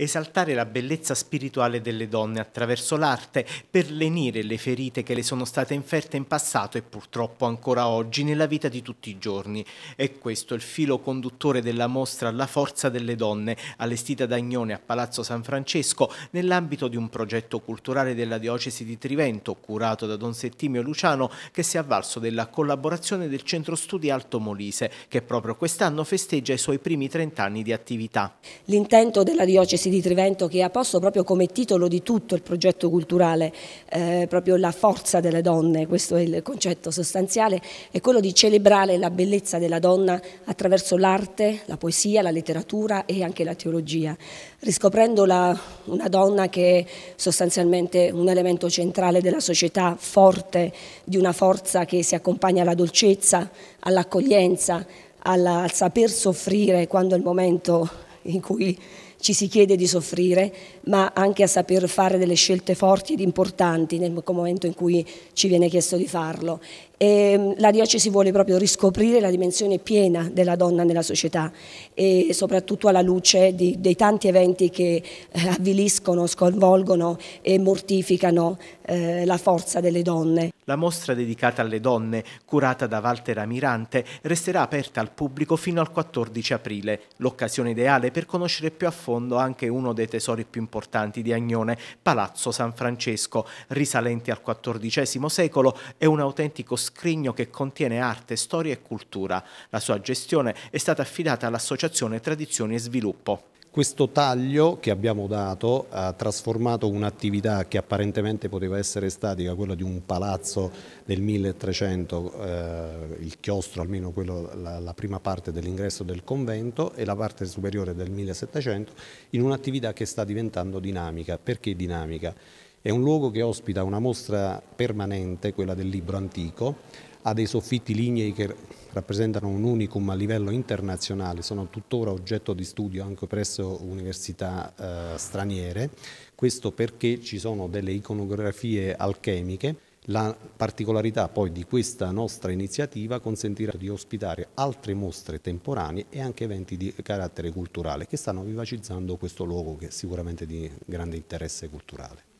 esaltare la bellezza spirituale delle donne attraverso l'arte per lenire le ferite che le sono state inferte in passato e purtroppo ancora oggi nella vita di tutti i giorni. È questo il filo conduttore della mostra La forza delle donne, allestita da Agnone a Palazzo San Francesco nell'ambito di un progetto culturale della diocesi di Trivento, curato da Don Settimio Luciano, che si è avvalso della collaborazione del Centro Studi Alto Molise, che proprio quest'anno festeggia i suoi primi 30 anni di attività. L'intento della diocesi Artisti di Trivento che ha posto proprio come titolo di tutto il progetto culturale eh, proprio la forza delle donne, questo è il concetto sostanziale, è quello di celebrare la bellezza della donna attraverso l'arte, la poesia, la letteratura e anche la teologia, riscoprendo la, una donna che è sostanzialmente un elemento centrale della società, forte, di una forza che si accompagna alla dolcezza, all'accoglienza, al saper soffrire quando è il momento in cui ci si chiede di soffrire, ma anche a saper fare delle scelte forti ed importanti nel momento in cui ci viene chiesto di farlo. E ehm, la diocesi vuole proprio riscoprire la dimensione piena della donna nella società e soprattutto alla luce di, dei tanti eventi che eh, avviliscono, sconvolgono e mortificano eh, la forza delle donne. La mostra dedicata alle donne, curata da Walter Amirante, resterà aperta al pubblico fino al 14 aprile, l'occasione ideale per conoscere più a fondo fondo anche uno dei tesori più importanti di Agnone, Palazzo San Francesco, risalenti al XIV secolo, è un autentico scrigno che contiene arte, storia e cultura. La sua gestione è stata affidata all'Associazione Tradizioni e Sviluppo. Questo taglio che abbiamo dato ha trasformato un'attività che apparentemente poteva essere statica, quella di un palazzo del 1300, eh, il chiostro almeno quello, la, la prima parte dell'ingresso del convento e la parte superiore del 1700, in un'attività che sta diventando dinamica. Perché dinamica? È un luogo che ospita una mostra permanente, quella del libro antico, ha dei soffitti lignei che rappresentano un unicum a livello internazionale, sono tuttora oggetto di studio anche presso università eh, straniere, questo perché ci sono delle iconografie alchemiche. La particolarità poi di questa nostra iniziativa consentirà di ospitare altre mostre temporanee e anche eventi di carattere culturale che stanno vivacizzando questo luogo che è sicuramente di grande interesse culturale.